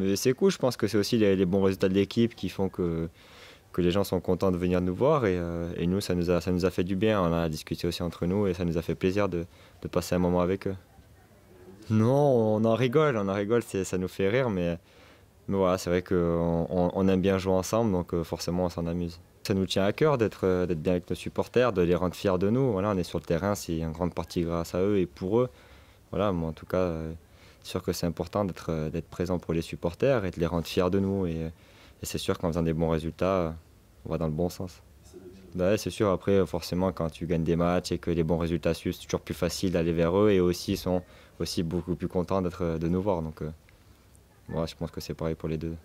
Mais c'est cool, je pense que c'est aussi les, bons résultats de l'équipe qui font que, que les gens sont contents de venir nous voir. Euh, et, nous, ça nous, a, ça nous a fait du bien. On a discuté aussi entre nous et ça nous a fait plaisir de, de passer un moment avec eux. Non, on en rigole, on en rigole, ça nous fait rire, mais, mais voilà, c'est vrai qu'on on, aime bien jouer ensemble, donc euh, forcément on s'en amuse. Ça nous tient à cœur euh, d'être bien avec nos supporters, de les rendre fiers de nous. Voilà, on est sur le terrain, c'est en grande partie grâce à eux et pour eux. Voilà, moi en tout cas, c'est sûr que c'est important euh, d'être présent pour les supporters et de les rendre fiers de nous. Et, euh, c'est sûr qu'en faisant des bons résultats, euh, on va dans le bon sens. c'est sûr, après, forcément, quand tu gagnes des matchs et que les bons résultats suivent, c'est toujours plus facile d'aller vers eux et aussi ils sont aussi beaucoup plus contents de nous voir. Donc, moi, je pense que c'est pareil pour les deux.